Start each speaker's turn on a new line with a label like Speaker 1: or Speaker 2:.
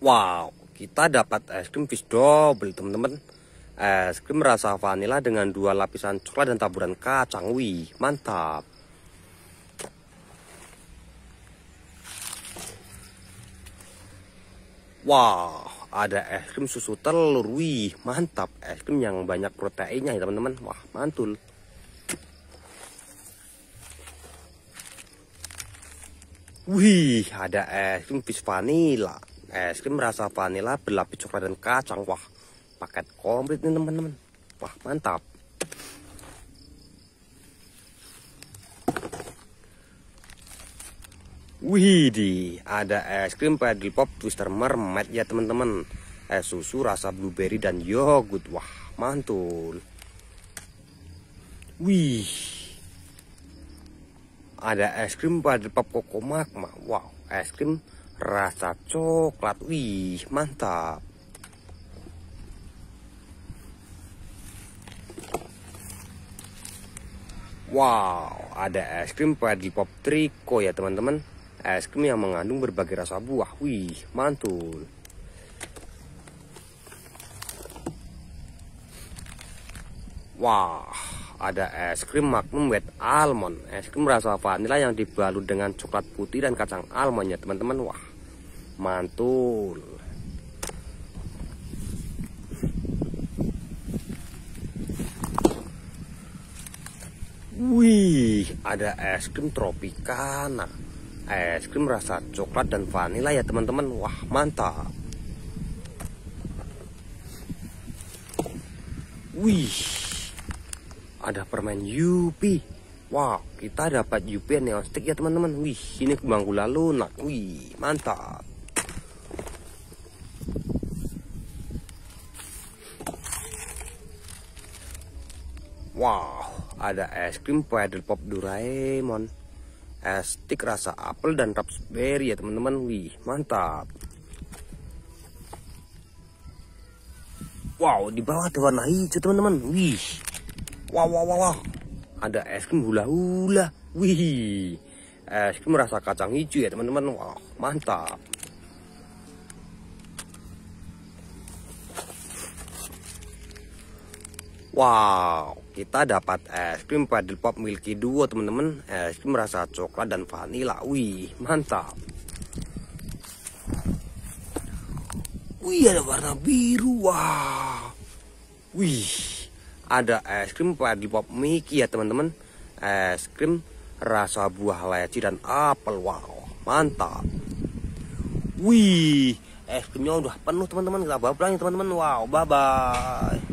Speaker 1: Wow, kita dapat es krim fish double teman-teman. Es krim rasa vanila dengan dua lapisan coklat dan taburan kacang. Wih, mantap. Wow, ada es krim susu telur. Wih, mantap. Es krim yang banyak proteinnya ya teman-teman. Wah, mantul. Wih, ada es krim fish vanila es krim rasa vanila berlapis coklat dan kacang wah paket komplit nih teman-teman wah mantap Wih di ada es krim pedal pop twister mermaid ya teman-teman. Es susu rasa blueberry dan yogurt. Wah, mantul. Wih. Ada es krim pedal pop koko magma. Wow, es krim rasa coklat wih mantap Wow, ada es krim pedi pop triko ya teman-teman. Es krim yang mengandung berbagai rasa buah. Wih, mantul. Wah, wow, ada es krim Magnum Wet Almond. Es krim rasa vanila yang dibalut dengan coklat putih dan kacang almond ya, teman-teman. Wah, mantul Wih, ada es krim tropicana. Es krim rasa coklat dan vanila ya teman-teman. Wah, mantap. Wih, ada permen Yupi. Wah, wow, kita dapat Yupi neon stick ya teman-teman. Wih, ini bangku lalu nak. Wih, mantap. Wow, ada es krim paddle pop Doraemon. Es stick rasa apel dan raspberry ya teman-teman. Wih, mantap. Wow, di bawah ada warna hijau teman-teman. Wih. Wow, wow, wow, wow. Ada es krim hula-hula. Wih. Es krim rasa kacang hijau ya teman-teman. Wow, mantap. Wow, kita dapat es krim Padel pop milky duo teman-teman. Es krim rasa coklat dan vanila. Wih, mantap. Wih, ada warna biru. Wow. Wih, ada es krim Padel pop milky ya teman-teman. Es krim rasa buah leci dan apel. Wow, mantap. Wih, es krimnya udah penuh teman-teman. Kita bawa pulang ya teman-teman. Wow, bye-bye.